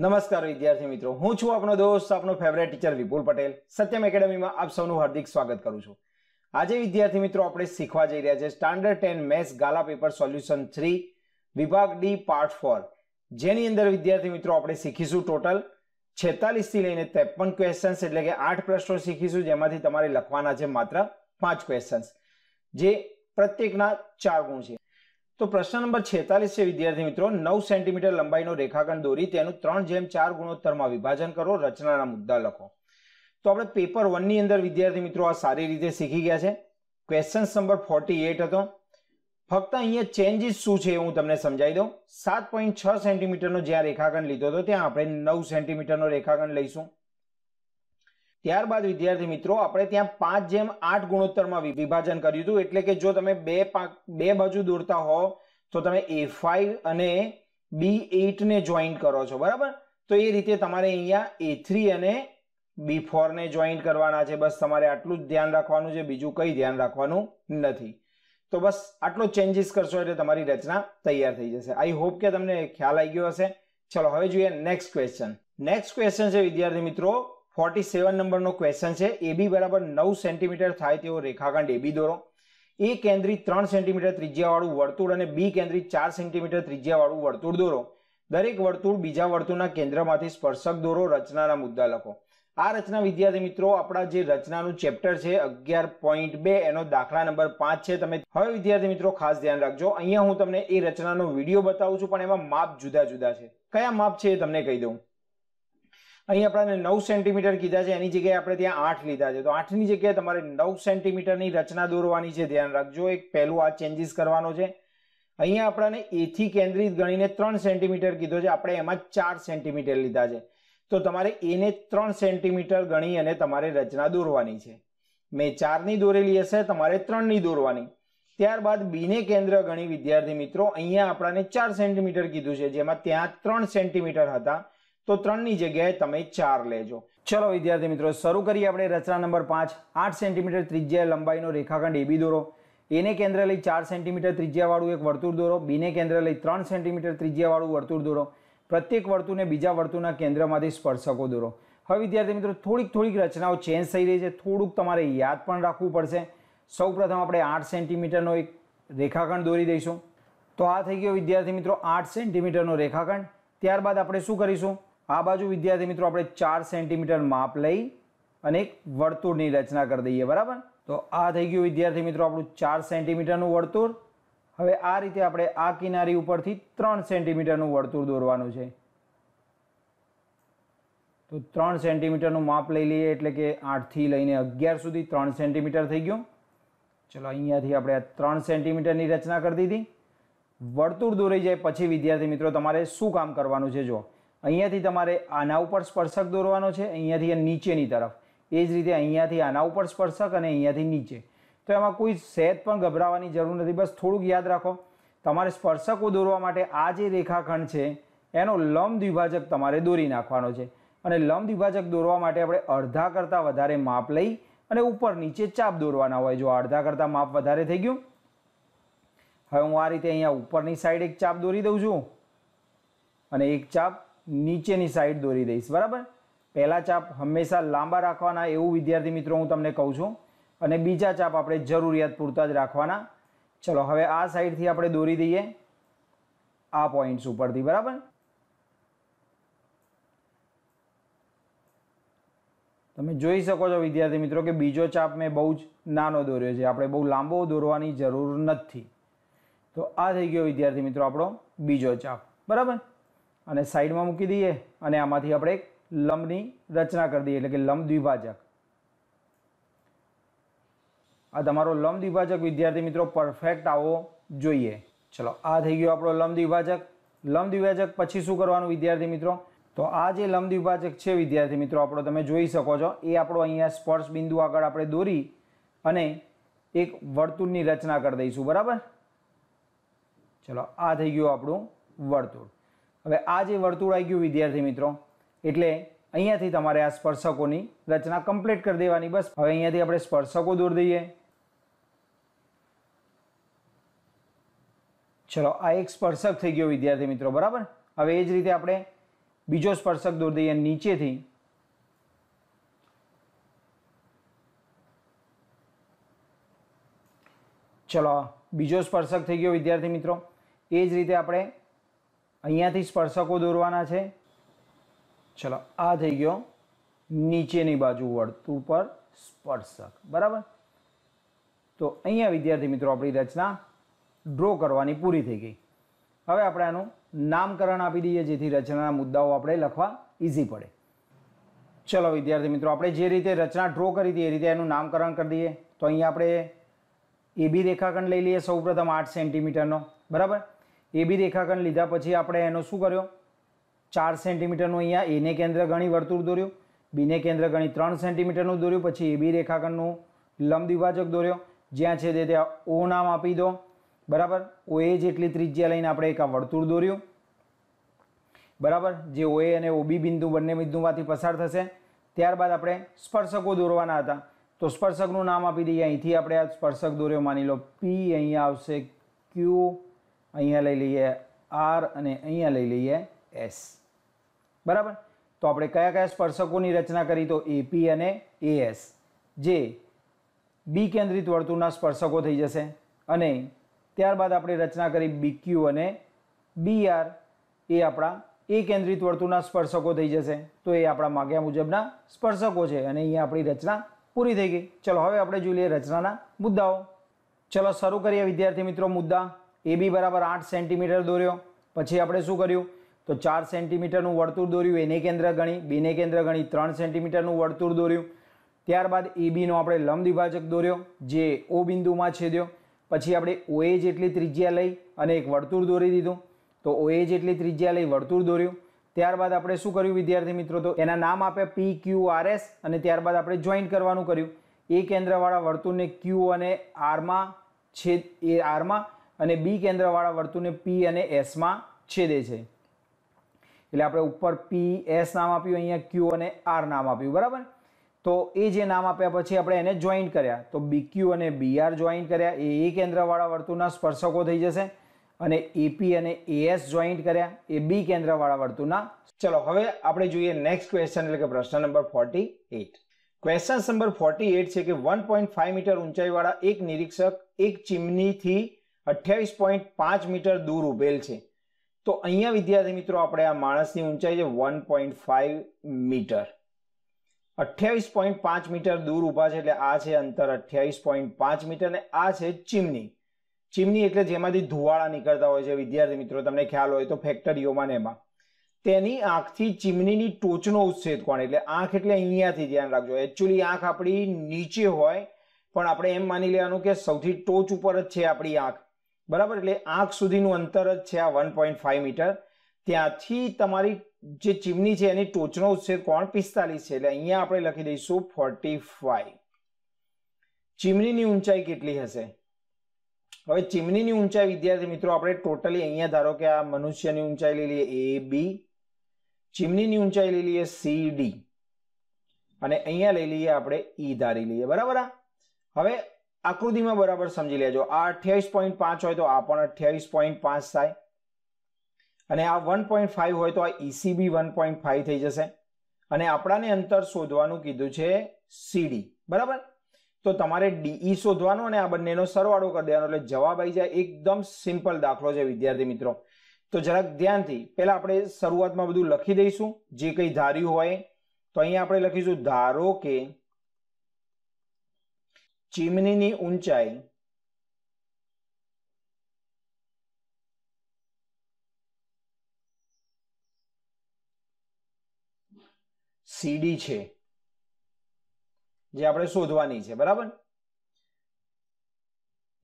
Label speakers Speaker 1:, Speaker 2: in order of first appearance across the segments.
Speaker 1: નમસ્કાર વિદ્યાર્થી મિત્રો હું છું આપનો દોસ્ત આપનો ફેવરેટ ટીચર વિપુલ પટેલ સત્યમ એકેડેમીમાં આપ સૌનું હાર્દિક સ્વાગત કરું છું આજે વિદ્યાર્થી મિત્રો આપણે શીખવા જઈ રહ્યા છે standard ten maths Gala paper solution three વિભાગ ડી પાર્ટ ફોર જેની અંદર વિદ્યાર્થી મિત્રો આપણે શીખીશું ટોટલ છેતાલીસથી લઈને ત્રેપન ક્વેશ્ચન્સ એટલે કે આઠ પ્રશ્નો શીખીશું જેમાંથી તમારે લખવાના છે માત્ર પાંચ ક્વેશ્ચન્સ જે પ્રત્યેકના ચાર ગુણ છે તો પ્રશ્ન નંબર છેતાલીસ છે વિદ્યાર્થી મિત્રો નવ સેન્ટીમીટર લંબાઈનો રેખાખંડ દોરી તેનું ત્રણ જેમ ચાર ગુણોત્તરમાં વિભાજન કરો રચનાના મુદ્દા લખો તો આપણે પેપર વનની અંદર વિદ્યાર્થી મિત્રો આ સારી રીતે શીખી ગયા છે ક્વેશ્ચન નંબર ફોર્ટી એટ હતો ફક્ત અહીંયા ચેન્જીસ શું છે હું તમને સમજાવી દઉં સાત પોઈન્ટ છ સેન્ટીમીટરનો જ્યાં રેખાખંડ લીધો હતો ત્યાં આપણે નવ સેન્ટીમીટરનો રેખાખંડ લઈશું ત્યારબાદ વિદ્યાર્થી મિત્રો આપણે ત્યાં પાંચ જેમ આઠ ગુણોત્તરમાં વિભાજન કર્યું હતું એટલે કે જો તમે બે પાક બે બાજુ દોરતા હો તો તમે એ ફાઈવ અને બી એટને જોઈન્ટ કરો છો બરાબર તો એ રીતે તમારે અહીંયા એ થ્રી અને બી ફોરને જોઈન્ટ કરવાના છે બસ તમારે આટલું જ ધ્યાન રાખવાનું છે બીજું કંઈ ધ્યાન રાખવાનું નથી તો બસ આટલો ચેન્જીસ કરશો એટલે તમારી રચના તૈયાર થઈ જશે આઈ હોપ કે તમને ખ્યાલ આવી ગયો હશે ચલો હવે જોઈએ નેક્સ્ટ ક્વેશ્ચન નેક્સ્ટ ક્વેશ્ચન છે વિદ્યાર્થી મિત્રો ફોર્ટી સેવન નંબરનો ક્વેશ્ચન છે એ બી બરાબર નવ સેન્ટીમીટર થાય તેવો રેખાખંડ એબી દોરો એ કેન્દ્રિત ત્રણ સેન્ટીમીટર ત્રિજ્યાવાળું વર્તુળ અને બી કેન્દ્રિત ચાર સેન્ટીમીટર ત્રિજ્યાવાળું વર્તુળ દોરો દરેક વર્તુળ બીજા વર્તુળના કેન્દ્રમાંથી સ્પર્શક દોરો રચનાના મુદ્દા લખો આ રચના વિદ્યાર્થી મિત્રો આપણા જે રચનાનું ચેપ્ટર છે અગિયાર પોઈન્ટ બે એનો દાખલા નંબર પાંચ છે તમે હવે વિદ્યાર્થી મિત્રો ખાસ ધ્યાન રાખજો અહીંયા હું તમને એ રચનાનો વિડીયો બતાવું છું પણ એમાં માપ જુદા જુદા છે કયા માપ છે એ તમને કહી દઉં અહીં આપણને નવ સેન્ટીમીટર કીધા છે એની જગ્યાએ આપણે ત્યાં આઠ લીધા છે તો આઠની જગ્યાએ તમારે નવ સેન્ટીમીટરની રચના દોરવાની છે ધ્યાન રાખજો એક પહેલું આ ચેન્જીસ કરવાનો છે અહીંયા આપણને એથી કેન્દ્રિત ગણીને ત્રણ સેન્ટીમીટર કીધો છે આપણે એમાં ચાર સેન્ટીમીટર લીધા છે તો તમારે એને ત્રણ સેન્ટીમીટર ગણી અને તમારે રચના દોરવાની છે મેં ચારની દોરેલી હશે તમારે ત્રણની દોરવાની ત્યારબાદ બીને કેન્દ્ર ગણી વિદ્યાર્થી મિત્રો અહીંયા આપણને ચાર સેન્ટીમીટર કીધું છે જેમાં ત્યાં ત્રણ સેન્ટીમીટર હતા તો ત્રણની જગ્યાએ તમે ચાર લેજો ચલો વિદ્યાર્થી મિત્રો શરૂ કરીએ આપણે રચના નંબર પાંચ આઠ સેન્ટીમીટર ત્રિજ્યા લંબાઈનો રેખાખંડ એબી દોરો એને કેન્દ્ર લઈ ચાર સેન્ટીમીટર ત્રિજ્યાવાળું એક વર્તુળ દોરો બીને કેન્દ્ર લઈ ત્રણ સેન્ટીમીટર ત્રિજ્યાવાળું વર્તુળ દોરો પ્રત્યેક વર્તુળને બીજા વર્તુળના કેન્દ્રમાંથી સ્પર્શકો દોરો હવે વિદ્યાર્થી મિત્રો થોડીક થોડીક રચનાઓ ચેન્જ થઈ રહી છે થોડુંક તમારે યાદ પણ રાખવું પડશે સૌપ્રથમ આપણે આઠ સેન્ટીમીટરનો એક રેખાખંડ દોરી દઈશું તો આ થઈ ગયો વિદ્યાર્થી મિત્રો આઠ સેન્ટીમીટરનો રેખાખંડ ત્યારબાદ આપણે શું કરીશું આ બાજુ વિદ્યાર્થી મિત્રો આપણે ચાર સેન્ટીમીટર માપ લઈ અને એક વર્તુળની રચના કરી દઈએ બરાબર તો આ થઈ ગયું વિદ્યાર્થી મિત્રો આપણું ચાર સેન્ટીમીટરનું વર્તુળ હવે આ રીતે આપણે આ કિનારી ઉપરથી ત્રણ સેન્ટીમીટરનું વર્તુળ દોરવાનું છે તો ત્રણ સેન્ટીમીટરનું માપ લઈ લઈએ એટલે કે આઠથી લઈને અગિયાર સુધી ત્રણ સેન્ટીમીટર થઈ ગયું ચલો અહીંયાથી આપણે આ ત્રણ સેન્ટીમીટરની રચના કરી દીધી વર્તુળ દોરી જાય પછી વિદ્યાર્થી મિત્રો તમારે શું કામ કરવાનું છે જો અહીંયાથી તમારે આના ઉપર સ્પર્શક દોરવાનો છે અહીંયાથી નીચેની તરફ એ જ રીતે અહીંયાથી આના ઉપર સ્પર્શક અને અહીંયાથી નીચે તો એમાં કોઈ સહેજ પણ ગભરાવાની જરૂર નથી બસ થોડુંક યાદ રાખો તમારે સ્પર્શકો દોરવા માટે આ જે રેખાખંડ છે એનો લંબ દ્વિભાજક તમારે દોરી નાખવાનો છે અને લંબ દ્વિભાજક દોરવા માટે આપણે અડધા કરતાં વધારે માપ લઈ અને ઉપર નીચે ચાપ દોરવાના હોય જો અડધા કરતાં માપ વધારે થઈ ગયું હવે હું આ રીતે અહીંયા ઉપરની સાઈડ એક ચાપ દોરી દઉં છું અને એક ચાપ નીચેની સાઈડ દોરી દઈશ બરાબર પહેલા ચાપ હંમેશા લાંબા રાખવાના એવું વિદ્યાર્થી મિત્રો હું તમને કહું છું અને બીજા ચાપ આપણે જરૂરિયાત પૂરતા જ રાખવાના ચલો હવે આ સાઈડથી આપણે દોરી દઈએ આ પોઈન્ટ્સ ઉપરથી બરાબર તમે જોઈ શકો છો વિદ્યાર્થી મિત્રો કે બીજો ચાપ મેં બહુ જ નાનો દોર્યો છે આપણે બહુ લાંબો દોરવાની જરૂર નથી તો આ થઈ ગયો વિદ્યાર્થી મિત્રો આપણો બીજો ચાપ બરાબર અને સાઈડમાં મૂકી દઈએ અને આમાંથી આપણે એક લંબની રચના કરી દઈએ એટલે કે લંબ દ્વિભાજક આ તમારો લંબ દ્વિભાજક વિદ્યાર્થી મિત્રો પરફેક્ટ આવો જોઈએ ચલો આ થઈ ગયો આપણો લંબ દ્વિભાજક લંબ દ્વિભાજક પછી શું કરવાનું વિદ્યાર્થી મિત્રો તો આ જે લંબ દ્વિભાજક છે વિદ્યાર્થી મિત્રો આપણો તમે જોઈ શકો છો એ આપણો અહીંયા સ્પર્શ બિંદુ આગળ આપણે દોરી અને એક વર્તુળની રચના કરી દઈશું બરાબર ચલો આ થઈ ગયું આપણું વર્તુળ હવે આ જે વર્તુળ આવી ગયું વિદ્યાર્થી મિત્રો એટલે અહીંયાથી તમારે આ સ્પર્શકોની રચના કમ્પ્લીટ કરી દેવાની બસ હવે અહીંયાથી આપણે સ્પર્શકો દોરી દઈએ ચલો આ એક સ્પર્શક થઈ ગયો વિદ્યાર્થી મિત્રો બરાબર હવે એ જ રીતે આપણે બીજો સ્પર્શક દોરી દઈએ નીચેથી ચલો બીજો સ્પર્શક થઈ ગયો વિદ્યાર્થી મિત્રો એ જ રીતે આપણે અહીંયાથી સ્પર્શકો દોરવાના છે ચલો આ થઈ ગયો નીચેની બાજુ વર્તુળ પર સ્પર્શક બરાબર તો અહીંયા વિદ્યાર્થી મિત્રો આપણી રચના ડ્રો કરવાની પૂરી થઈ ગઈ હવે આપણે આનું નામકરણ આપી દઈએ જેથી રચનાના મુદ્દાઓ આપણે લખવા ઇઝી પડે ચલો વિદ્યાર્થી મિત્રો આપણે જે રીતે રચના ડ્રો કરી હતી એ રીતે એનું નામકરણ કરી દઈએ તો અહીંયા આપણે એ બી રેખાખંડ લઈ લઈએ સૌપ્રથમ આઠ સેન્ટીમીટરનો બરાબર એ બી રેખાખંડ લીધા પછી આપણે એનો શું કર્યો ચાર સેન્ટીમીટરનું અહીંયા એને કેન્દ્ર ગણી વર્તુળ દોર્યું બીને કેન્દ્ર ગણી ત્રણ સેન્ટીમીટરનું દોર્યું પછી એ બી રેખાખંડનું લંબ દ્વિભાજક દોર્યો જ્યાં છે તે ત્યાં ઓ નામ આપી દો બરાબર ઓએ જેટલી ત્રિજ્યા લઈને આપણે એક આ વર્તુળ દોર્યું બરાબર જે ઓએ અને ઓબી બિંદુ બંને બિંદુમાંથી પસાર થશે ત્યારબાદ આપણે સ્પર્શકો દોરવાના હતા તો સ્પર્શકનું નામ આપી દઈએ અહીંથી આપણે આ સ્પર્શક દોર્યો માની લો પી અહીંયા આવશે ક્યુ અહીંયા લઈ લઈએ આર અને અહીંયા લઈ લઈએ એસ બરાબર તો આપણે કયા કયા સ્પર્શકોની રચના કરી તો એપી અને એએસ જે બી કેન્દ્રિત વર્તુળના સ્પર્શકો થઈ જશે અને ત્યારબાદ આપણે રચના કરી બી ક્યુ અને બીઆર એ આપણા એ કેન્દ્રિત વર્તુળના સ્પર્શકો થઈ જશે તો એ આપણા માગ્યા મુજબના સ્પર્શકો છે અને અહીંયા આપણી રચના પૂરી થઈ ગઈ ચલો હવે આપણે જોઈ લઈએ રચનાના મુદ્દાઓ ચલો શરૂ કરીએ વિદ્યાર્થી મિત્રો મુદ્દા એ બી બરાબર આઠ સેન્ટીમીટર દોર્યો પછી આપણે શું કર્યું તો ચાર સેન્ટીમીટરનું વર્તુળ દોર્યું એને કેન્દ્ર ગણી બેને કેન્દ્ર ગણી ત્રણ સેન્ટીમીટરનું વર્તુળ દોર્યું ત્યારબાદ એ બીનો આપણે લંબ વિભાજક દોર્યો જે ઓ બિંદુમાં છેદ્યો પછી આપણે ઓએ જેટલી ત્રિજ્યા લઈ અને એક વર્તુળ દોરી દીધું તો ઓએ જેટલી ત્રિજ્યા લઈ વર્તુળ દોર્યું ત્યારબાદ આપણે શું કર્યું વિદ્યાર્થી મિત્રો તો એના નામ આપ્યા પી ક્યુ આર એસ અને ત્યારબાદ આપણે જોઈન્ટ કરવાનું કર્યું એ કેન્દ્રવાળા વર્તુળને ક્યુ અને આરમાં છેદ એ આરમાં અને બી કેન્દ્રવાળા વર્તુળને પી અને એસમાં છેદે છે એટલે આપણે ઉપર પી એસ નામ આપ્યું અહીંયા ક્યુ અને આર નામ આપ્યું બરાબર તો એ જે નામ આપ્યા પછી આપણે એને જોઈન્ટ કર્યા તો બી ક્યુ અને બી આર જોઈન્ટ કર્યા એ એ કેન્દ્રવાળા વર્તુળના સ્પર્શકો થઈ જશે અને એપી અને એએસ જોઈન્ટ કર્યા એ બી કેન્દ્રવાળા વર્તુળના ચલો હવે આપણે જોઈએ નેક્સ્ટ ક્વેશ્ચન એટલે કે પ્રશ્ન number forty eight question number forty eight છે કે વન પોઈન્ટ ફાઈવ મીટર ઊંચાઈવાળા એક નિરીક્ષક એક ચીમનીથી અઠ્યાવીસ પોઈન્ટ પાંચ મીટર દૂર ઉભેલ છે તો અહીંયા વિદ્યાર્થી મિત્રો આપણે આ માણસની ઊંચાઈ છે વન પોઈન્ટ ફાઇવ મીટર અઠ્યાવીસ પોઈન્ટ પાંચ મીટર દૂર ઊભા છે એટલે આ છે અંતર અઠ્યાવીસ પોઈન્ટ પાંચ મીટર અને આ છે ચીમની ચીમની એટલે જેમાંથી ધુવાળા નીકળતા હોય છે વિદ્યાર્થી મિત્રો તમને ખ્યાલ હોય તો ફેક્ટરીઓમાં ને એમાં તેની આંખથી ચીમનીની ટોચનો ઉચ્છેદ કોણ એટલે આંખ એટલે અહીંયાથી ધ્યાન રાખજો એકચ્યુઅલી આંખ આપણી નીચે હોય પણ આપણે એમ માની લેવાનું કે સૌથી ટોચ ઉપર જ છે આપણી આંખ બરાબર એટલે આંખ સુધીનું અંતર જ છે આ વન પોઈન્ટ ફાઈવ મીટર ત્યાંથી તમારી જે ચીમની છે એની ટોચનો છે કોણ પિસ્તાલીસ છે એટલે અહીંયા આપણે લખી દઈશું ફોર્ટી ફાઈવ ચીમનીની ઊંચાઈ કેટલી હશે હવે ચીમનીની ઊંચાઈ વિદ્યાર્થી મિત્રો આપણે ટોટલી અહીંયા ધારો કે આ મનુષ્યની ઊંચાઈ લઈ લઈએ એ બી ચીમનીની ઊંચાઈ લઈ લઈએ સી ડી અને અહીંયા લઈ લઈએ આપણે ઈ e ધારી લઈએ બરાબર હવે આકૃતિમાં બરાબર સમજી લેજો આ અઠ્યાવીસ પોઈન્ટ પાંચ હોય તો આ પણ અઠ્યાવીસ પોઈન્ટ પાંચ થાય અને આ વન પોઈન્ટ ફાઈવ હોય તો આ ઈસીબી વન પોઈન્ટ ફાઈવ થઈ જશે અને આપણાને અંતર શોધવાનું કીધું છે સીડી બરાબર તો તમારે ડીઈ e શોધવાનો અને આ બંનેનો સરવાળો કરી દેવાનો એટલે જવાબ આવી જાય એકદમ સિમ્પલ દાખલો છે વિદ્યાર્થી મિત્રો તો જરાક ધ્યાનથી પહેલા આપણે શરૂઆતમાં બધું લખી દઈશું જે કંઈ ધાર્યું હોય તો અહીંયા આપણે લખીશું ધારો કે ચીમનીની ઊંચાઈ સીડી છે જે આપણે શોધવાની છે બરાબર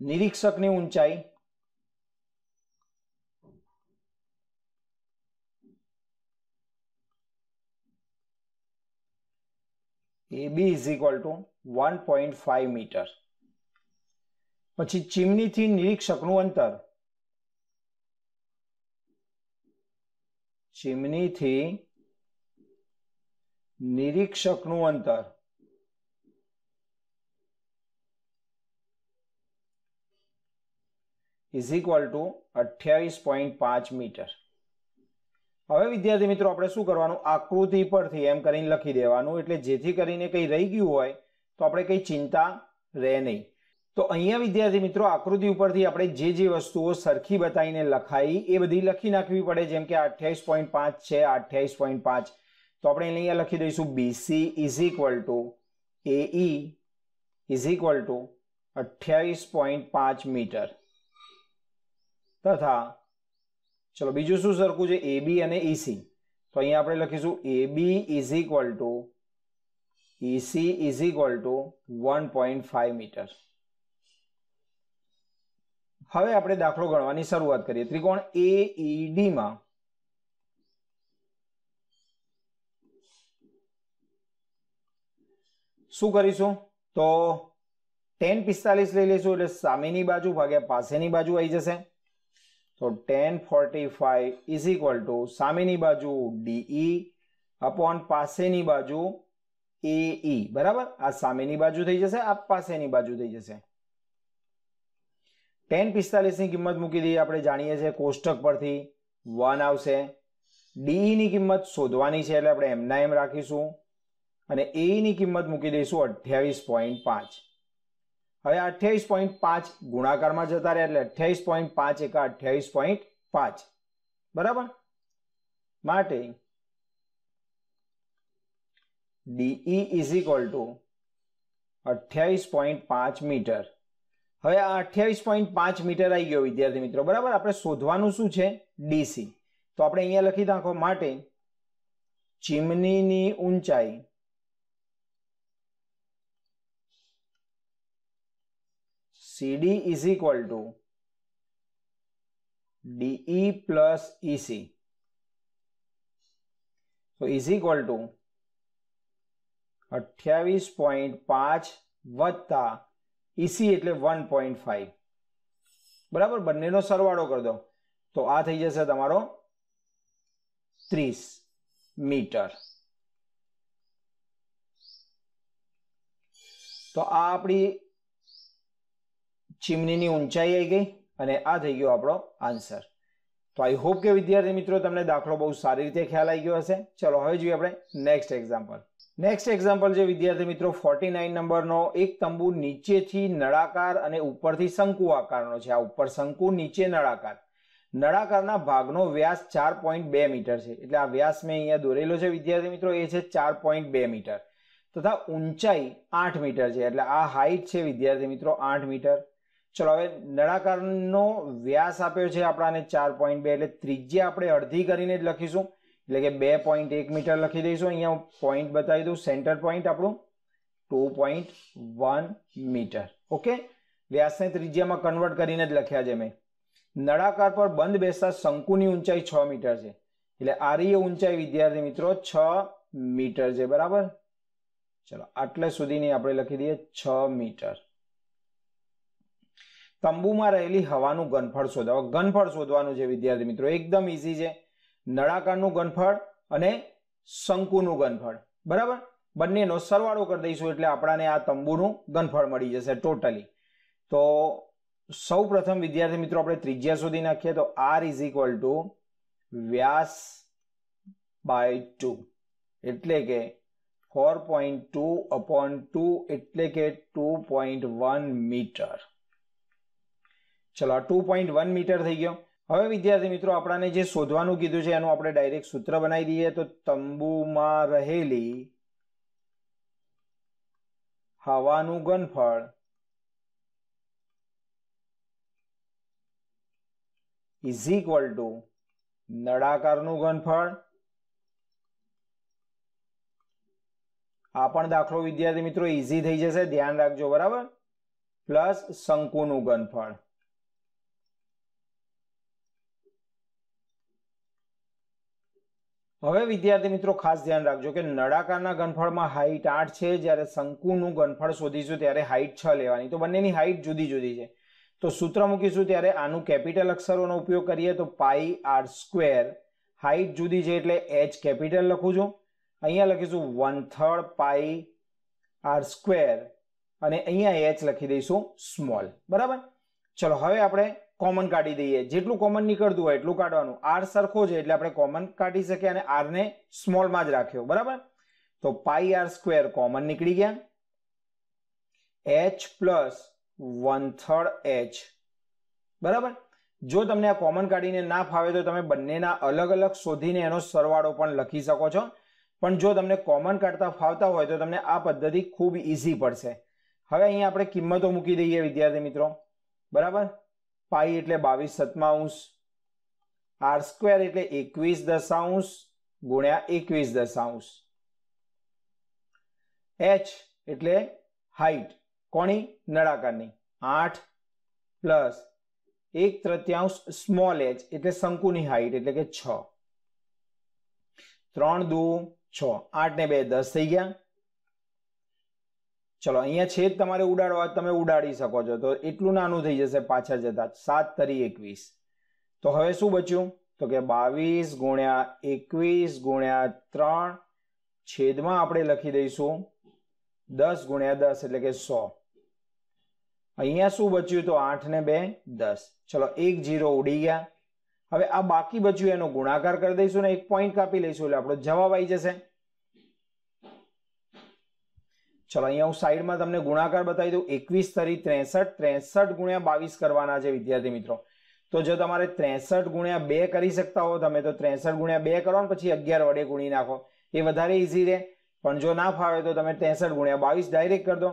Speaker 1: નિરીક્ષકની ઊંચાઈ ab = 1.5 मीटर પછી ચીમની થી નિરીક્ષક નું અંતર ચીમની થી નિરીક્ષક નું અંતર = 28.5 मीटर હવે વિદ્યાર્થી મિત્રો આપણે શું કરવાનું આકૃતિ પરથી એમ કરીને લખી દેવાનું એટલે જેથી કરીને કંઈ રહી ગયું હોય તો આપણે કંઈ ચિંતા રહે નહીં તો અહીંયા વિદ્યાર્થી મિત્રો આકૃતિ ઉપરથી આપણે જે જે વસ્તુઓ સરખી બતાવીને લખાઈ એ બધી લખી નાખવી પડે જેમ કે અઠ્યાવીસ પોઈન્ટ પાંચ છે અઠ્યાવીસ પોઈન્ટ પાંચ તો આપણે અહીંયા લખી દઈશું BC is equal to AE is equal to અઠ્યાવીસ પાંચ મીટર તથા ચલો બીજું શું સરખું છે એ બી અને ઈસી e, તો અહીંયા આપણે લખીશું A B is equal to EC is equal to one point five metre હવે આપણે દાખલો ગણવાની શરૂઆત કરીએ ત્રિકોણ એ ઈડીમાં e, શું કરીશું તો ટેન પિસ્તાલીસ લઈ લઈશું એટલે સામેની બાજુ ભાગ્યા પાસેની બાજુ આવી જશે તો ten forty five is equal to સામેની બાજુ ડીઈ અપોન પાસેની બાજુ એઈ બરાબર આ સામેની બાજુ થઈ જશે આ પાસેની બાજુ થઈ જશે ટેન પિસ્તાલીસની કિંમત મૂકી દઈએ આપણે જાણીએ છીએ કોષ્ટક પરથી વન આવશે ડીઈની કિંમત શોધવાની છે એટલે આપણે એમના એમ રાખીશું અને એની કિંમત મૂકી દઈશું અઠ્યાવીસ પોઈન્ટ પાંચ હવે અઠ્યાવીસ પોઈન્ટ પાંચ ગુણાકારમાં જતા રહ્યા એટલે અઠ્યાવીસ પોઈન્ટ પાંચ એક અઠ્યાવીસ પોઈન્ટ પાંચ બરાબર માટે ડીઈ ઇઝ ઇક્વલ ટુ અઠ્યાવીસ પોઈન્ટ પાંચ મીટર હવે આ અઠ્યાવીસ પોઈન્ટ પાંચ મીટર આવી ગયો વિદ્યાર્થી મિત્રો બરાબર આપણે શોધવાનું શું છે ડીસી તો આપણે અહીંયા લખી નાખો માટે ચીમનીની ઊંચાઈ CD is equal to DE plus EC. So is equal to અઠ્યાવીસ પોઈન્ટ પાંચ વત્તા ઈસી એટલે વન પોઈન્ટ ફાઈવ બરાબર બંનેનો સરવાળો કરી દો તો આ થઈ જશે તમારો ત્રીસ મીટર તો આ આપણી ચીમનીની ઊંચાઈ આવી ગઈ અને આ થઈ ગયો આપણો આન્સર તો આઈ હોપ કે વિદ્યાર્થી મિત્રો તમને દાખલો બહુ સારી રીતે ખ્યાલ આવી ગયો હશે ચલો હવે જોઈએ આપણે નેક્સ્ટ એક્ઝામ્પલ નેક્સ્ટ એક્ઝામ્પલ છે વિદ્યાર્થી મિત્રો ફોર્ટી નાઇન નંબરનો એક તંબુ નીચેથી નળાકાર અને ઉપરથી શંકુ આકારનો છે આ ઉપર શંકુ નીચે નળાકાર નળાકારના ભાગનો વ્યાસ ચાર પોઈન્ટ બે મીટર છે એટલે આ વ્યાસ મેં અહીંયા દોરેલો છે વિદ્યાર્થી મિત્રો એ છે ચાર પોઈન્ટ બે મીટર તથા ઊંચાઈ આઠ મીટર છે એટલે આ હાઈટ છે વિદ્યાર્થી મિત્રો આઠ મીટર ચલો હવે નળાકારનો વ્યાસ આપ્યો છે આપણાને ચાર પોઈન્ટ બે એટલે ત્રિજ્યા આપણે અડધી કરીને જ લખીશું એટલે કે બે પોઈન્ટ એક મીટર લખી દઈશું અહીંયા પોઈન્ટ બતાવી દઉં સેન્ટર પોઈન્ટ આપણું two point one metre okay વ્યાસને ત્રિજ્યામાં કન્વર્ટ કરીને જ લખ્યા છે મેં નળાકાર પર બંધ બેસતા શંકુની ઊંચાઈ છ મીટર છે એટલે આરીય ઊંચાઈ વિદ્યાર્થી મિત્રો છ મીટર છે બરાબર ચલો આટલે સુધીની આપણે લખી દઈએ છ મીટર તંબુમાં રહેલી હવાનું ઘનફળ શોધાવો ઘનફળ શોધવાનું છે વિદ્યાર્થી મિત્રો એકદમ ઈઝી છે નળાકારનું ઘનફળ અને શંકુનું ઘનફળ બરાબર બંનેનો સરવાળો કરી દઈશું એટલે આપણાને આ તંબુનું ઘનફળ મળી જશે ટોટલી તો સૌ પ્રથમ વિદ્યાર્થી મિત્રો આપણે ત્રિજ્યા શોધી નાખીએ તો આર ઇઝ ઇક્વલ ટુ વ્યાસ બાય ટુ એટલે કે four point two upon two એટલે કે ટુ પોઈન્ટ વન મીટર ચલો આ ટુ પોઈન્ટ વન મીટર થઈ ગયો હવે વિદ્યાર્થી મિત્રો આપણાને જે શોધવાનું કીધું છે એનું આપણે ડાયરેક્ટ સૂત્ર બનાવી દઈએ તો તંબુમાં રહેલી હવાનું ગનફળ ઇઝ ઇક્વલ ટુ નળાકારનું ઘનફળ આ પણ દાખલો વિદ્યાર્થી મિત્રો ઇઝી થઈ જશે ધ્યાન રાખજો બરાબર પ્લસ શંકુનું ગનફળ હવે વિદ્યાર્થી મિત્રો ખાસ ધ્યાન રાખજો કે નળાકારના ઘનફળમાં હાઇટ આઠ છે જ્યારે શંકુનું ઘનફળ શોધીશું ત્યારે હાઇટ છ લેવાની તો બંનેની હાઇટ જુદી જુદી છે તો સૂત્ર મૂકીશું ત્યારે આનું કેપિટલ અક્ષરોનો ઉપયોગ કરીએ તો પાઈ આર સ્ક્વેર હાઇટ જુદી છે એટલે એચ કેપિટલ લખું છું અહીંયા લખીશું one third pi R square અને અહીંયા એચ લખી દઈશું સ્મોલ બરાબર ચલો હવે આપણે કોમન કાઢી દઈએ જેટલું કોમન નીકળતું હોય એટલું કાઢવાનું આર સરખો છે એટલે આપણે કોમન કાઢી શકીએ અને આરને સ્મોલમાં જ રાખ્યો બરાબર તો પાઈ આર સ્ક્વેર કોમન નીકળી ગયા H plus one third H બરાબર જો તમને આ કોમન કાઢીને ના ફાવે તો તમે બંનેના અલગ અલગ શોધીને એનો સરવાળો પણ લખી શકો છો પણ જો તમને કોમન કાઢતા ફાવતા હોય તો તમને આ પદ્ધતિ ખૂબ ઇઝી પડશે હવે અહીંયા આપણે કિંમતો મૂકી દઈએ વિદ્યાર્થી મિત્રો બરાબર પાઈ એટલે બાવીસ સત્તાવંશ આર સ્ક્વેર એટલે એકવીસ દશાંશ ગુણ્યા એકવીસ દશાંશ એચ એટલે હાઈટ કોની નળાકારની આઠ પ્લસ એક તૃતીયાંશ સ્મોલ એચ એટલે શંકુની હાઈટ એટલે કે છ ત્રણ દુ છ આઠ ને બે દસ થઈ ગયા ચલો અહીંયા છેદ તમારે ઉડાડવા તમે ઉડાડી શકો છો તો એટલું નાનું થઈ જશે પાછા જતા સાત તરી એકવીસ તો હવે શું બચ્યું તો કે બાવીસ ગુણ્યા એકવીસ ગુણ્યા ત્રણ છેદમાં આપણે લખી દઈશું દસ ગુણ્યા દસ એટલે કે સો અહીંયા શું બચ્યું તો આઠ ને બે દસ ચલો એક જીરો ઉડી ગયા હવે આ બાકી બચ્યું એનો ગુણાકાર કરી દઈશું ને એક પોઈન્ટ કાપી લઈશું એટલે આપણો જવાબ આવી જશે ચલો અહીંયા હું સાઈડમાં તમને ગુણાકાર બતાવી દઉં એકવીસ તરી ત્રેસઠ ત્રેસઠ ગુણ્યા બાવીસ કરવાના છે વિદ્યાર્થી મિત્રો તો જો તમારે ત્રેસઠ ગુણ્યા બે કરી શકતા હો તમે તો ત્રેસઠ ગુણ્યા બે કરો ને પછી અગિયાર વડે ગુણી નાખો એ વધારે ઇઝી રહે પણ જો ના ફાવે તો તમે ત્રેસઠ ગુણ્યા બાવીસ ડાયરેક્ટ કરી દો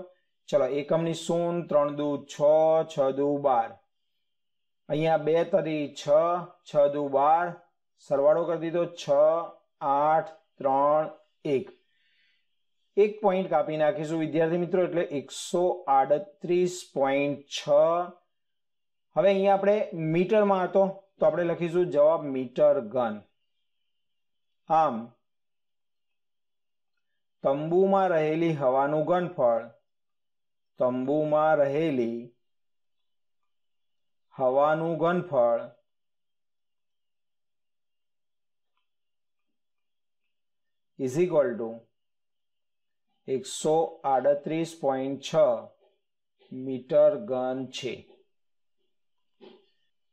Speaker 1: ચલો એકમની શૂન ત્રણ દુ છ છ દુ બાર અહીંયા બે તરી છ છ દુ બાર સરવાળો કરી દીધો છ આઠ ત્રણ એક એક પોઈન્ટ કાપી નાખીશું વિદ્યાર્થી મિત્રો એટલે એકસો આડત્રીસ પોઈન્ટ છ હવે અહીંયા આપણે મીટરમાં હતો તો આપણે લખીશું જવાબ મીટર ગન આમ તંબુમાં રહેલી હવાનું ઘનફળ તંબુમાં રહેલી હવાનું ઘનફળ is equal ટુ એકસો આડત્રીસ પોઈન્ટ છ મીટર ઘન છે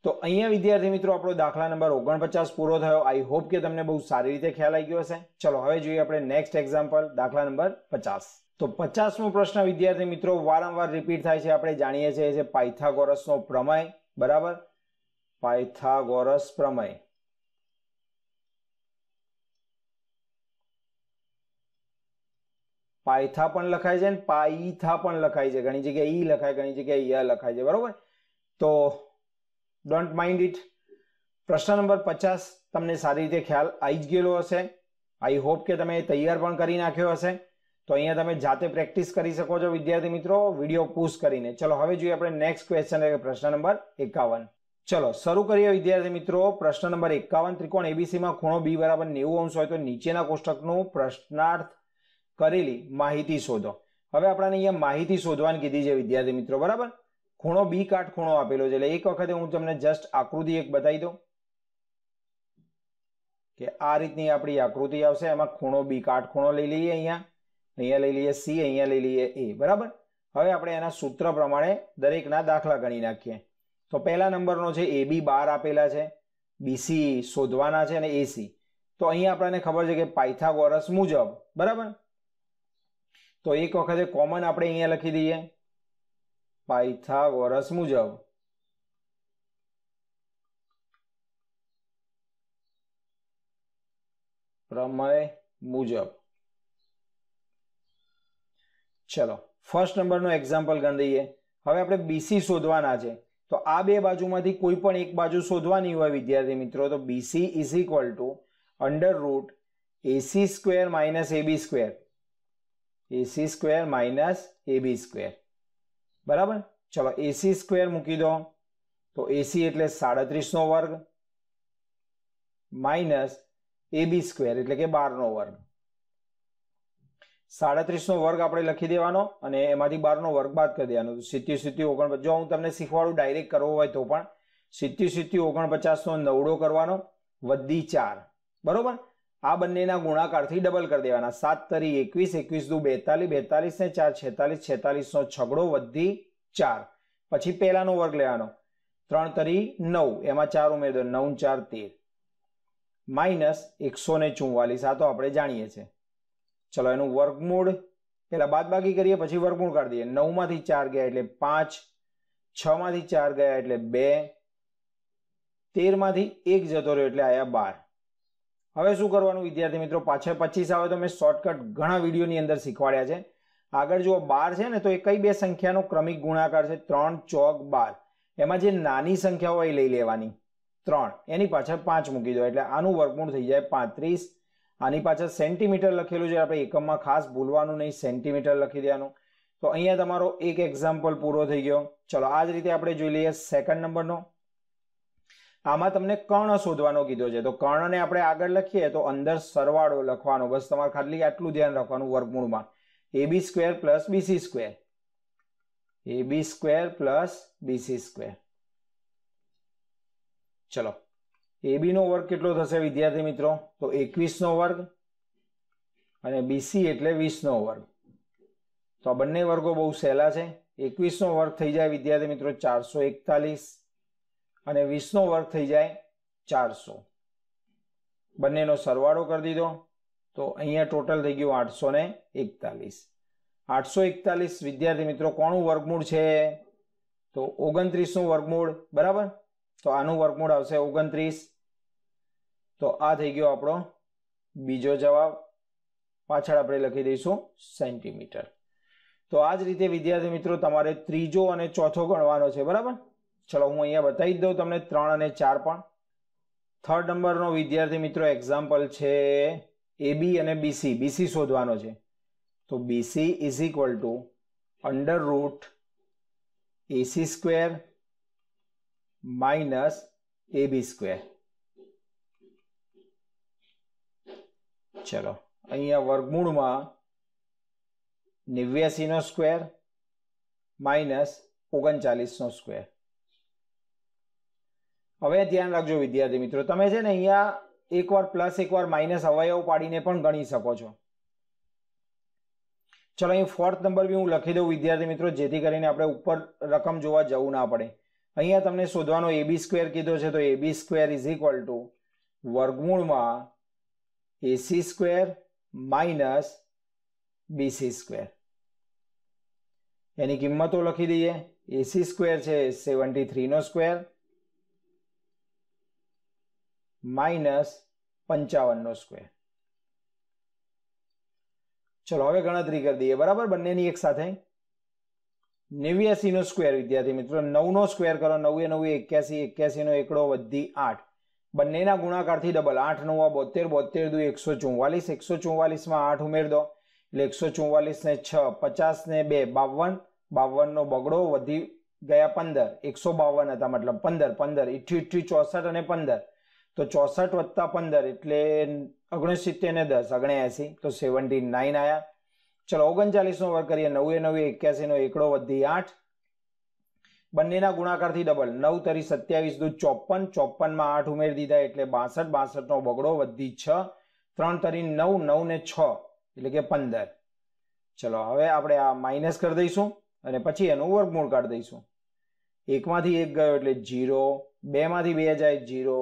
Speaker 1: તો અહીંયા વિદ્યાર્થી મિત્રો આપણો દાખલા નંબર ઓગણપચાસ પૂરો થયો આઈ હોપ કે તમને બહુ સારી રીતે ખ્યાલ આવી ગયો હશે ચલો હવે જોઈએ આપણે નેક્સ્ટ એક્ઝામ્પલ દાખલા નંબર પચાસ તો પચાસમો પ્રશ્ન વિદ્યાર્થી મિત્રો વારંવાર રિપીટ થાય છે આપણે જાણીએ છીએ પાયથાગોરસનો પ્રમેય બરાબર પાયથાગોરસ પ્રમેય પાયથા પણ લખાય છે અને પાઈથા પણ લખાય છે ઘણી જગ્યાએ ઈ લખાય ઘણી જગ્યાએ યા લખાય છે બરોબર તો ડોન્ટ માઇન્ડ ઇટ પ્રશ્ન નંબર પચાસ તમને સારી રીતે ખ્યાલ આવી જ ગયેલો હશે આઈ હોપ કે તમે તૈયાર પણ કરી નાખ્યો હશે તો અહીંયા તમે જાતે પ્રેક્ટિસ કરી શકો છો વિદ્યાર્થી મિત્રો વિડીયો પુશ કરીને ચલો હવે જોઈએ આપણે નેક્સ્ટ ક્વેશ્ચન પ્રશ્ન નંબર એકાવન ચલો શરૂ કરીએ વિદ્યાર્થી મિત્રો પ્રશ્ન નંબર એકાવન ત્રિકોણ એબીસીમાં ખૂણો બી બરાબર નેવું અંશ હોય તો નીચેના કોષ્ટકનું પ્રશ્નાર્થ કરેલી માહિતી શોધો હવે આપણાને અહીંયા માહિતી શોધવાની કીધી છે વિદ્યાર્થી મિત્રો બરાબર ખૂણો બી ખૂણો આપેલો છે એટલે એક વખતે હું તમને જસ્ટ આકૃતિ એક બતાવી દઉં કે આ રીતની આપણી આકૃતિ આવશે એમાં ખૂણો બી ખૂણો લઈ લઈએ અહીંયા અહીંયા લઈ લઈએ સી અહીંયા લઈ લઈએ એ બરાબર હવે આપણે એના સૂત્ર પ્રમાણે દરેકના દાખલા ગણી નાખીએ તો પહેલા નંબરનો છે એ બી બાર આપેલા છે બીસી શોધવાના છે અને એસી તો અહીંયા આપણને ખબર છે કે પાયથાગોરસ મુજબ બરાબર તો એક વખતે કોમન આપણે અહીંયા લખી દઈએ પાયથાગોરસ મુજબ પ્રમેય મુજબ ચલો ફર્સ્ટ નંબરનો એક્ઝામ્પલ ગણ દઈએ હવે આપણે બીસી શોધવાના છે તો આ બે બાજુમાંથી કોઈ પણ એક બાજુ શોધવાની હોય વિદ્યાર્થી મિત્રો તો BC is equal to under root AC square minus AB square AC square minus AB square બરાબર ચલો એસી સ્ક્વેર મૂકી દો તો એસી એટલે સાડત્રીસનો વર્ગ માઇનસ એબી સ્ક્વેર એટલે કે બારનો વર્ગ સાડત્રીસનો વર્ગ આપણે લખી દેવાનો અને એમાંથી બારનો વર્ગ બાદ કરી દેવાનો સિત્યુ સિત્યુ ઓગણપચાસ જો હું તમને શીખવાડું ડાયરેક્ટ કરવો હોય તો પણ સિત્યુ સિત્યુ ઓગણપચાસનો નવડો કરવાનો વધી ચાર બરોબર આ બંનેના ગુણાકારથી ડબલ કરી દેવાના સાત તરી એકવીસ એકવીસ દુ બેતાલીસ બેતાલીસ ને ચાર છેતાલીસ છેતાલીસનો છગડો વધી ચાર પછી પહેલાનો વર્ગ લેવાનો ત્રણ તરી નવ એમાં ચાર ઉમેરી નવ ચાર તેર માઇનસ એકસો ને ચુમ્વાલીસ આ તો આપણે જાણીએ છીએ ચલો એનું વર્ગમૂળ પહેલાં બાદબાકી કરીએ પછી વર્ગમૂળ કાઢી દઈએ નવમાંથી ચાર ગયા એટલે પાંચ છમાંથી ચાર ગયા એટલે બે તેરમાંથી એક જતો રહ્યો એટલે આયા બાર હવે શું કરવાનું વિદ્યાર્થી મિત્રો પાછળ પચીસ આવે તો મેં શોર્ટકટ ઘણા વિડીયોની અંદર શીખવાડ્યા છે આગળ જુઓ બાર છે ને તો એ કઈ બે સંખ્યાનો ક્રમિક ગુણાકાર છે ત્રણ ચોક બાર એમાં જે નાની સંખ્યા હોય એ લઈ લેવાની ત્રણ એની પાછળ પાંચ મૂકી દો એટલે આનું વર્ગમૂળ થઈ જાય પાંત્રીસ આની પાછળ સેન્ટીમીટર લખેલું છે આપણે એકમમાં ખાસ ભૂલવાનું નહીં સેન્ટીમીટર લખી દેવાનું તો અહીંયા તમારો એક એક્ઝામ્પલ પૂરો થઈ ગયો ચલો આ જ રીતે આપણે જોઈ લઈએ સેકન્ડ નંબરનો આમાં તમને કર્ણ શોધવાનો કીધો છે તો કર્ણને આપણે આગળ લખીએ તો અંદર સરવાળો લખવાનો બસ તમારે ખાલી આટલું ધ્યાન રાખવાનું વર્ગમૂળમાં AB square plus BC square AB square plus BC square ચલો એબી નો વર્ગ કેટલો થશે વિદ્યાર્થી મિત્રો તો એકવીસ નો વર્ગ અને બીસી એટલે વીસ નો વર્ગ તો આ બંને વર્ગો બહુ સહેલા છે એકવીસનો વર્ગ થઈ જાય વિદ્યાર્થી મિત્રો ચારસો એકતાલીસ અને વીસનો વર્ગ થઈ જાય ચારસો બંનેનો સરવાળો કરી દીધો તો અહીંયા ટોટલ થઈ ગયું આઠસો ને એકતાલીસ આઠસો એકતાલીસ વિદ્યાર્થી મિત્રો કોનું વર્ગમૂળ છે તો ઓગણત્રીસનું વર્ગમૂળ બરાબર તો આનું વર્ગમૂળ આવશે ઓગણત્રીસ તો આ થઈ ગયો આપણો બીજો જવાબ પાછળ આપણે લખી દઈશું સેન્ટીમીટર તો આ જ રીતે વિદ્યાર્થી મિત્રો તમારે ત્રીજો અને ચોથો ગણવાનો છે બરાબર ચલો હું અહીંયા બતાવી દઉં તમને ત્રણ અને ચાર પણ થર્ડ નંબરનો વિદ્યાર્થી મિત્રો એક્ઝામ્પલ છે એબી અને બીસી બીસી શોધવાનો છે તો BC is equal to under root AC square minus AB square ચલો અહીંયા વર્ગમૂળમાં નેવ્યાસીનો સ્ક્વેર માઇનસ ઓગણચાલીસનો સ્ક્વેર હવે ધ્યાન રાખજો વિદ્યાર્થી મિત્રો તમે છે ને અહીંયા એકવાર પ્લસ એકવાર માઇનસ અવયવ પાડીને પણ ગણી શકો છો ચલો અહીં ફોર્થ નંબર બી હું લખી દઉં વિદ્યાર્થી મિત્રો જેથી કરીને આપણે ઉપર રકમ જોવા જવું ના પડે અહીંયા તમને શોધવાનો એબી સ્ક્વેર કીધો છે તો AB square is equal to વર્ગમૂળમાં AC square minus BC square એની કિંમતો લખી દઈએ એસી સ્ક્વેર છે સેવન્ટી થ્રીનો સ્ક્વેર માઇનસ પંચાવનનો સ્ક્વેર ચલો હવે ગણતરી કરી દઈએ બરાબર બંનેની એક સાથે નેવ્યાસીનો સ્ક્વેર વિદ્યાર્થી મિત્રો નવનો સ્ક્વેર કરો નવે નવે એક્યાસી એક્યાસીનો એકડો વધી આઠ બંનેના ગુણાકારથી ડબલ આઠ નવા બોતેર બોતેર દુ એકસો ચુમ્વાલીસ એકસો ચુમ્વાલીસમાં આઠ ઉમેર દો એટલે એકસો ને છ પચાસને બે બાવન બાવનનો બગડો વધી ગયા પંદર એકસો બાવન હતા મતલબ પંદર પંદર ઇઠ્યું ઇઠ્યું ચોસઠ અને પંદર તો ચોસઠ વત્તા પંદર એટલે ઓગણસિત્તેર ને દસ અગણે એસી તો સેવન્ટી નાઇન આવ્યા ચલો ઓગણચાલીસનો વર્ગ કરીએ નવે નવે એક્યાસીનો એકડો વધી આઠ બંનેના ગુણાકારથી ડબલ નવ તરી સત્યાવીસ દુ ચોપન ચોપનમાં આઠ ઉમેરી દીધા એટલે બાસઠ બાસઠનો બગડો વધી છ ત્રણ તરી નવ નવ ને છ એટલે કે પંદર ચલો હવે આપણે આ માઇનસ કરી દઈશું અને પછી એનું વર્ગમૂળ કાઢી દઈશું એકમાંથી એક ગયો એટલે જીરો બેમાંથી બે જાય જીરો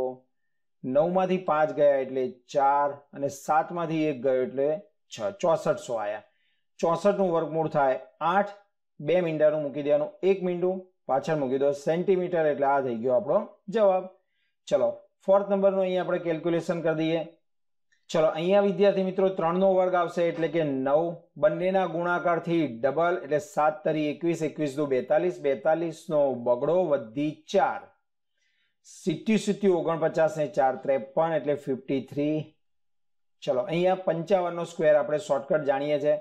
Speaker 1: નવમાંથી પાંચ ગયા એટલે ચાર અને સાતમાંથી એક ગયો એટલે છ ચોસઠ સો આવ્યા ચોસઠનું વર્ગમૂળ થાય આઠ બે મીંડાનું મૂકી દેવાનું એક મીંડું પાછળ મૂકી દો સેન્ટીમીટર એટલે આ થઈ ગયો આપણો જવાબ ચલો ફોર્થ નંબરનું અહીંયા આપણે કેલ્ક્યુલેશન કરી દઈએ ચલો અહીંયા વિદ્યાર્થી મિત્રો ત્રણનો વર્ગ આવશે એટલે કે નવ બંનેના ગુણાકારથી ડબલ એટલે સાત તરી એકવીસ એકવીસ દુ બેતાલીસ બેતાલીસનો બગડો વધી ચાર સિત્યુ સિત્યુ ઓગણપચાસ ને ચાર ત્રેપન એટલે ફિફ્ટી થ્રી ચલો અહીંયા પંચાવનનો સ્ક્વેર આપણે શોર્ટકટ જાણીએ છીએ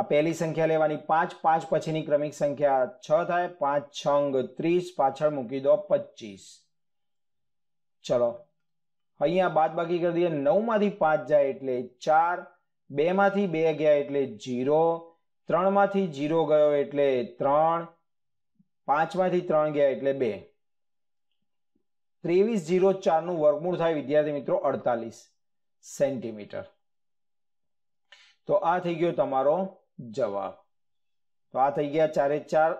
Speaker 1: આ પહેલી સંખ્યા લેવાની પાંચ પાંચ પછીની ક્રમિક સંખ્યા છ થાય પાંચ છંગ ત્રીસ પાછળ મૂકી દો પચીસ ચલો અહીંયા બાદ બાકી કરી દઈએ નવમાંથી પાંચ જાય એટલે ચાર બેમાંથી બે ગયા એટલે જીરો ત્રણમાંથી જીરો ગયો એટલે ત્રણ પાંચમાંથી ત્રણ ગયા એટલે બે ત્રેવીસ જીરો ચારનું વર્ગમૂળ થાય વિદ્યાર્થી મિત્રો અડતાલીસ સેન્ટીમીટર તો આ થઈ ગયો તમારો જવાબ તો આ થઈ ગયા ચારે ચાર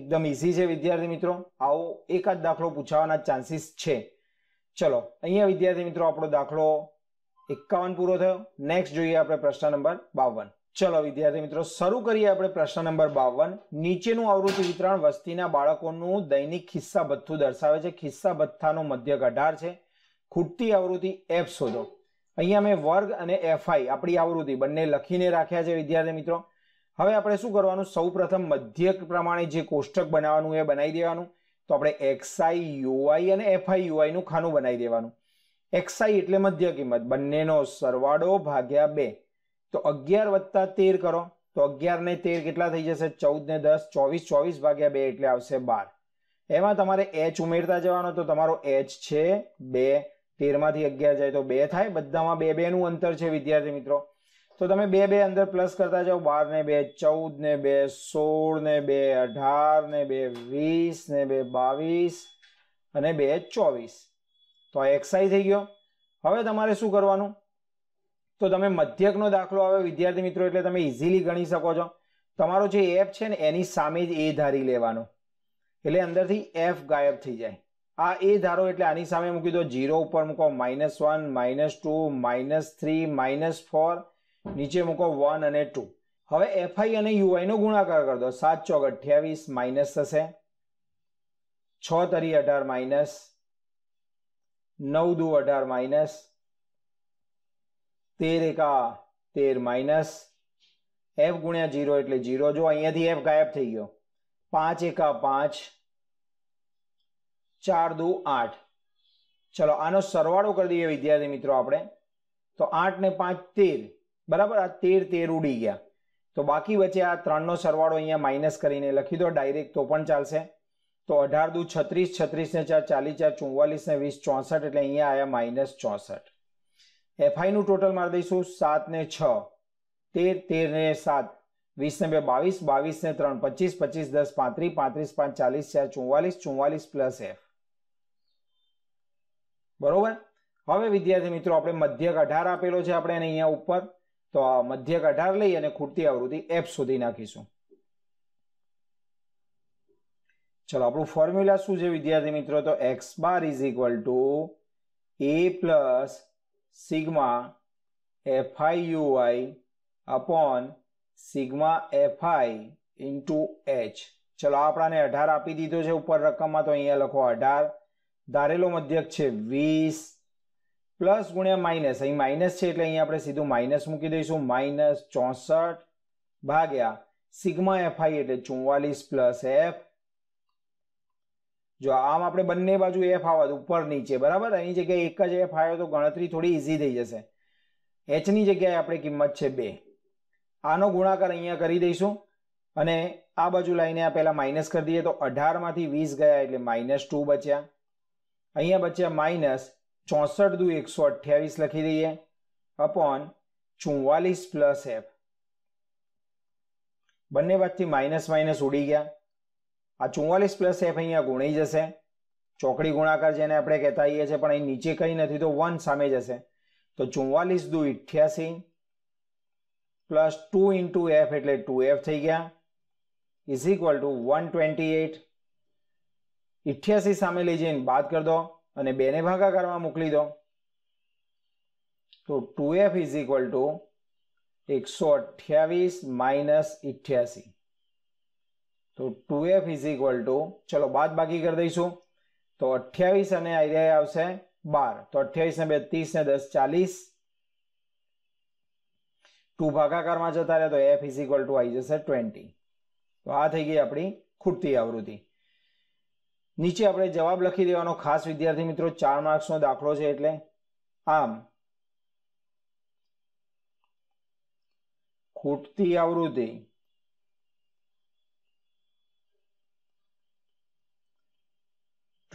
Speaker 1: એકદમ ઇઝી છે વિદ્યાર્થી મિત્રો આવો એકાદ દાખલો પૂછાવાના ચાન્સીસ છે ચલો અહીંયા વિદ્યાર્થી મિત્રો આપણો દાખલો એકાવન પૂરો થયો નેક્સ્ટ જોઈએ આપણે પ્રશ્ન નંબર બાવન ચલો વિદ્યાર્થી મિત્રો શરૂ કરીએ આપણે પ્રશ્ન નંબર બાવન નીચેનું આવૃત્તિ વિતરણ વસ્તીના બાળકોનું દૈનિક ખિસ્સા ભથ્થું દર્શાવે છે ખિસ્સા ભથ્થાનો મધ્યક અઢાર છે ખૂટતી આવૃત્તિ એફ શોધો અહીંયા મેં વર્ગ અને એફઆઈ આપણી આવૃત્તિ બંને લખીને રાખ્યા છે વિદ્યાર્થી મિત્રો હવે આપણે શું કરવાનું સૌ પ્રથમ મધ્યક પ્રમાણે જે કોષ્ટક બનાવવાનું એ બનાવી દેવાનું તો આપણે એક્સઆઈ યુઆઈ અને એફઆઈ યુઆઈનું ખાનું બનાવી દેવાનું એક્સઆઈ એટલે મધ્ય કિંમત બંનેનો સરવાળો ભાગ્યા બે તો અગિયાર વત્તા તેર કરો તો અગિયાર ને તેર કેટલા થઈ જશે ચૌદ ને દસ ચોવીસ ચોવીસ ભાગ્યા બે એટલે આવશે બાર એમાં તમારે એચ ઉમેરતા જવાનો તો તમારો એચ છે બે તેરમાંથી અગિયાર જાય તો બે થાય બધામાં બે બેનું અંતર છે વિદ્યાર્થી મિત્રો તો તમે બે બે અંદર પ્લસ કરતા જાઓ બાર ને બે ચૌદ ને બે સોળ ને બે અઢાર ને બે વીસ ને બે બાવીસ અને બે ચોવીસ તો આ એક્સાઈ થઈ ગયો હવે તમારે શું કરવાનું તો તમે મધ્યકનો દાખલો આવે વિદ્યાર્થી મિત્રો એટલે તમે ઇઝીલી ગણી શકો છો તમારો જે એફ છે ને એની સામે જ એ ધારી લેવાનો એટલે અંદરથી એફ ગાયબ થઈ જાય આ એ ધારો એટલે આની સામે મૂકી દો જીરો ઉપર મૂકો minus one minus two minus three minus four નીચે મૂકો વન અને ટુ હવે એફઆઈ અને યુઆઈનો ગુણાકાર કરી દો સાત ચોક અઠ્યાવીસ માઇનસ થશે છ તરી અઢાર માઇનસ નવ દુ અઢાર માઇનસ તેર એકા તેર માઇનસ એફ ગુણ્યા જીરો એટલે જીરો જો અહીંયાથી એફ ગાયબ થઈ ગયો પાંચ એકા પાંચ ચાર દુ આઠ ચલો આનો સરવાળો કરી દઈએ વિદ્યાર્થી મિત્રો આપણે તો આઠ ને પાંચ તેર બરાબર આ તેર તેર ઉડી ગયા તો બાકી વચ્ચે આ ત્રણનો સરવાળો અહીંયા માઇનસ કરીને લખી દો ડાયરેક્ટ તો પણ ચાલશે તો અઢાર દુ છત્રીસ છત્રીસ ને ચાર ચાલીસ ચાર ચુમ્વાલીસ ને વીસ ચોસઠ એટલે અહીંયા આવ્યા માઇનસ ચોસઠ એફઆઈ નું ટોટલ મારી દઈશું સાત ને છ તેર તેર ને સાત વીસ ને બે બાવીસ બાવીસ ને ત્રણ પચીસ પચીસ દસ પાંત્રીસ પાંત્રીસ પાંચ ચાલીસ ચાર ચુમ્વાલીસ ચુમ્વાલીસ પ્લસ એફ બરોબર હવે વિદ્યાર્થી મિત્રો આપણે મધ્યક અઢાર આપેલો છે આપણે એને અહીંયા ઉપર તો આ મધ્યક અઢાર લઈ અને ખૂટતી આવૃત્તિ એફ સુધી નાખીશું ચલો આપણું ફોર્મ્યુલા શું છે વિદ્યાર્થી મિત્રો તો X bar is equal to A plus sigma FI UI upon sigma FI into H ચલો આપણાને અઢાર આપી દીધો છે ઉપર રકમમાં તો અહીંયા લખો અઢાર ધારેલો મધ્યક છે વીસ પ્લસ ગુણ્યા માઇનસ અહીં માઇનસ છે એટલે અહીં આપણે સીધું માઇનસ મૂકી દઈશું માઇનસ ચોસઠ ભાગ્યા સિગ્મા એફઆઈ એટલે ચુમ્વાલીસ પ્લસ એફ જો આમ આપણે બંને બાજુ એફ આવત ઉપર નીચે બરાબર એની જગ્યાએ એક જ એફ આવ્યો તો ગણતરી થોડી ઈઝી થઈ જશે એચની જગ્યાએ આપણે કિંમત છે બે આનો ગુણાકાર અહીંયા કરી દઈશું અને આ બાજુ લઈને આ પહેલાં માઇનસ કરી દઈએ તો અઢારમાંથી વીસ ગયા એટલે માઇનસ ટુ બચ્યા અહીંયા બચ્યા માઇનસ ચોસઠ દુ એકસો અઠ્યાવીસ લખી દઈએ અપોન ચુમ્વાલીસ પ્લસ એફ બંને બાજુથી માઇનસ માઇનસ ઉડી ગયા આ ચુમ્માલીસ પ્લસ એફ અહીંયા ગુણાઈ જશે ચોકડી ગુણાકાર જેને આપણે કહેતા હોઈએ છીએ પણ અહીં નીચે કંઈ નથી તો વન સામે જશે તો ચુમ્માલીસ દુ ઇઠ્યાસી પ્લસ ટુ ઇન્ટુ એફ એટલે ટુ એફ થઈ ગયા is equal to one twenty eight ઇઠ્યાસી સામે લઈ જઈને બાદ કરી દો અને બેને ભાગા કરવા મોકલી દો તો two F is equal to એકસો અઠ્યાવીસ માઇનસ ઇઠ્યાસી તો two F is equal to ચલો બાદ બાકી કરી દઈશું તો અઠ્યાવીસ અને આઈડિયા આવશે બાર તો અઠ્યાવીસ ને બે ત્રીસ ને દસ ચાલીસ ટુ ભાગાકારમાં જતા રહે તો એફ ઇઝ ઇક્વલ ટુ આવી જશે ટ્વેન્ટી તો આ થઈ ગઈ આપણી ખૂટતી આવૃત્તિ નીચે આપણે જવાબ લખી દેવાનો ખાસ વિદ્યાર્થી મિત્રો ચાર માર્ક્સનો દાખલો છે એટલે આમ ખૂટતી આવૃત્તિ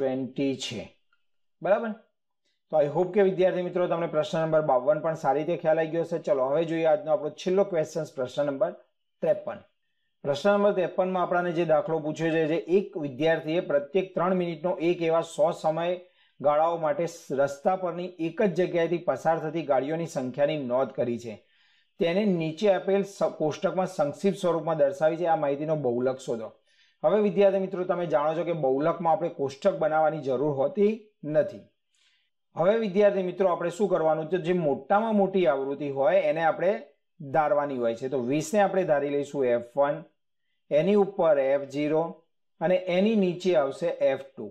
Speaker 1: ટ્વેન્ટી છે બરાબર તો આઈ હોપ કે વિદ્યાર્થી મિત્રો તમને પ્રશ્ન નંબર બાવન પણ સારી રીતે ખ્યાલ આવી ગયો હશે ચલો હવે જોઈએ આજનો આપણો છેલ્લો ક્વેશ્ચન પ્રશ્ન નંબર ત્રેપન પ્રશ્ન નંબર ત્રેપનમાં આપણાને જે દાખલો પૂછ્યો છે જે એક વિદ્યાર્થીએ પ્રત્યેક ત્રણ મિનિટનો એક એવા સો સમય ગાળાઓ માટે રસ્તા પરની એક જ જગ્યાએથી પસાર થતી ગાડીઓની સંખ્યાની નોંધ કરી છે તેને નીચે આપેલ કોષ્ટકમાં સંક્ષિપ્ત સ્વરૂપમાં દર્શાવી છે આ માહિતીનો બહુલક શોધો હવે વિદ્યાર્થી મિત્રો તમે જાણો છો કે બહુલકમાં આપણે કોષ્ટક બનાવવાની જરૂર હોતી નથી હવે વિદ્યાર્થી મિત્રો આપણે શું કરવાનું છે જે મોટામાં મોટી આવૃત્તિ હોય એને આપણે ધારવાની હોય છે તો વીસને આપણે ધારી લઈશું એફ વન એની ઉપર એફ ઝીરો અને એની નીચે આવશે એફ ટુ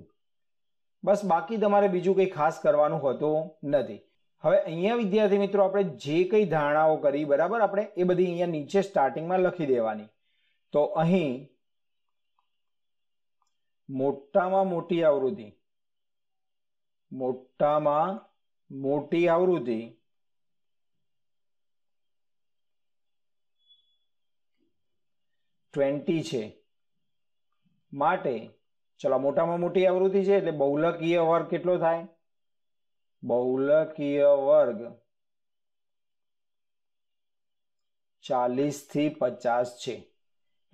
Speaker 1: બસ બાકી તમારે બીજું કંઈ ખાસ કરવાનું હોતું નથી હવે અહીંયા વિદ્યાર્થી મિત્રો આપણે જે કંઈ ધારણાઓ કરી બરાબર આપણે એ બધી અહીંયા નીચે સ્ટાર્ટિંગમાં લખી દેવાની તો અહીં મોટામાં મોટી આવૃત્તિ મોટામાં મોટી આવૃત્તિ ટ્વેન્ટી છે માટે ચલો મોટામાં મોટી આવૃત્તિ છે એટલે બહુલકીય વર્ગ કેટલો થાય બહુલકીય વર્ગ ચાલીસથી પચાસ છે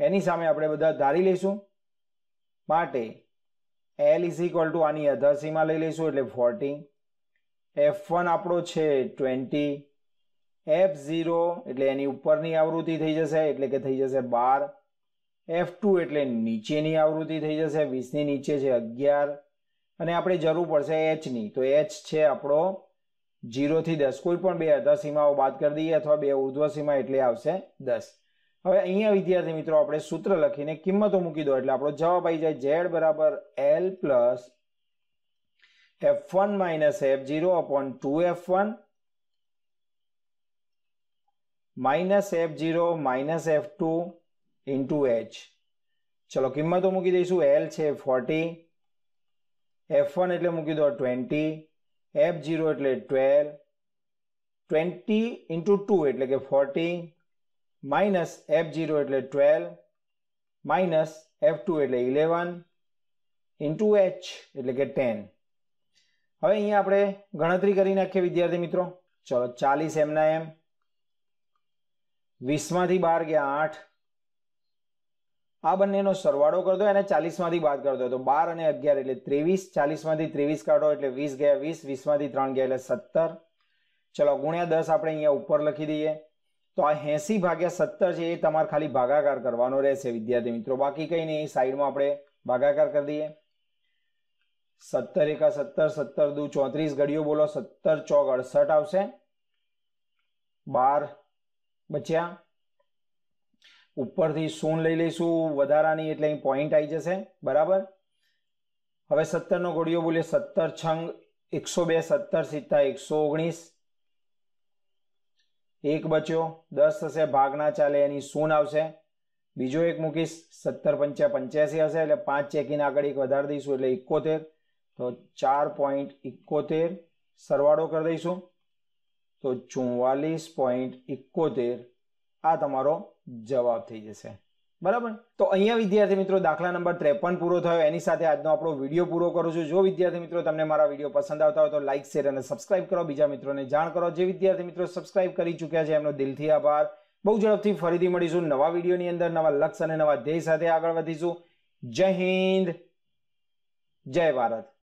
Speaker 1: એની સામે આપણે બધા ધારી લઈશું માટે એલ ઇઝ ઇક્વલ ટુ આની અધર લઈ લઈશું એટલે ફોર્ટી એફ વન આપણો છે ટ્વેન્ટી એફ ઝીરો એટલે એની ઉપરની આવૃત્તિ થઈ જશે એટલે કે થઈ જશે બાર એફ ટુ એટલે નીચેની આવૃત્તિ થઈ જશે વીસની નીચે છે અગિયાર અને આપણે જરૂર પડશે એચની તો એચ છે આપણો જીરોથી દસ કોઈ પણ બે અધર સીમાઓ બાદ કરી દઈએ અથવા બે ઉર્ધ્વ સીમા એટલે આવશે દસ હવે અહીંયા વિદ્યાર્થી મિત્રો આપણે સૂત્ર લખીને કિંમતો મૂકી દો એટલે આપણો જવાબ આવી જાય ઝેડ બરાબર L plus F one minus F zero upon two F one minus F zero minus F two into H ચલો કિંમતો મૂકી દઈશું એલ છે ફોર્ટી એફ વન એટલે મૂકી દો ટ્વેન્ટી એફ ઝીરો એટલે ટ્વેલ ટ્વેન્ટી ઇન્ટુ ટુ એટલે કે ફોર્ટી માઇનસ એફ ઝીરો એટલે ટ્વેલ્વ માઇનસ એફ ટુ એટલે ઇલેવન ઇન્ટુ એચ એટલે કે ટેન હવે અહીંયા આપણે ગણતરી કરી નાખીએ વિદ્યાર્થી મિત્રો ચલો ચાલીસ એમના એમ વીસમાંથી બાર ગયા આઠ આ બંનેનો સરવાળો કરતો એને ચાલીસમાંથી બાદ કરતો દો તો બાર અને અગિયાર એટલે ત્રેવીસ ચાલીસમાંથી ત્રેવીસ કાઢો એટલે વીસ ગયા વીસ વીસમાંથી ત્રણ ગયા એટલે સત્તર ચલો ગુણ્યા દસ આપણે અહીંયા ઉપર લખી દઈએ તો આ એસી ભાગ્યા સત્તર છે એ તમારે ખાલી ભાગાકાર કરવાનો રહેશે વિદ્યાર્થી મિત્રો બાકી કંઈ નહીં સાઈડમાં આપણે ભાગાકાર કરી દઈએ સત્તર એકા સત્તર સત્તર દુ ચોત્રીસ ઘડીઓ બોલો સત્તર ચોક અડસઠ આવશે બાર બચ્યા ઉપરથી સોન લઈ લઈશું વધારાની એટલે અહીં પોઈન્ટ આવી જશે બરાબર હવે સત્તરનો ગોળીઓ બોલીએ સત્તર છંગ એકસો બે સત્તર સિત્તા એકસો ઓગણીસ એક બચ્યો દસ થશે ભાગના ચાલે એની શૂન આવશે બીજો એક મૂકીશ સત્તર પંચા પંચ્યાસી આવશે એટલે પાંચ ચેકીને આગળ એક વધારી દઈશું એટલે ઇકોતેર તો ચાર પોઈન્ટ ઇકોતેર સરવાળો કરી દઈશું તો ચુમ્વાલીસ પોઈન્ટ ઇકોતેર આ તમારો જવાબ થઈ જશે બરાબર તો અહીંયા વિદ્યાર્થી મિત્રો દાખલા નંબર ત્રેપન પૂરો થયો એની સાથે આજનો આપણો વિડીયો પૂરો કરું છું જો વિદ્યાર્થી મિત્રો તમને મારા વિડીયો પસંદ આવતા હોય તો લાઇક શેર અને સબસ્ક્રાઇબ કરો બીજા મિત્રોને જાણ કરો જે વિદ્યાર્થી મિત્રો સબસ્ક્રાઇબ કરી ચૂક્યા છે એમનો દિલથી આભાર બહુ ઝડપથી ફરીથી મળીશું નવા વિડીયોની અંદર નવા લક્ષ અને નવા ધ્યેય સાથે આગળ વધીશું જય હિન્દ જય ભારત